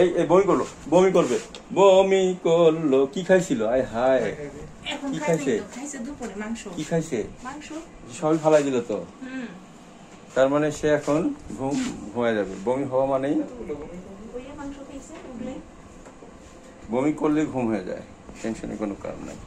এই এই বমি করলো বমি করবে বমি করলো কি খাইছিল আয় হায় কি খাইছে কি খাইছে সবই ফালাই দিল তো তার মানে সে এখন ঘুম ঘুমায় যাবে বমি হওয়া মানেই বমি করলে ঘুম হয়ে যায় টেনশনের কোনো কারণ নাই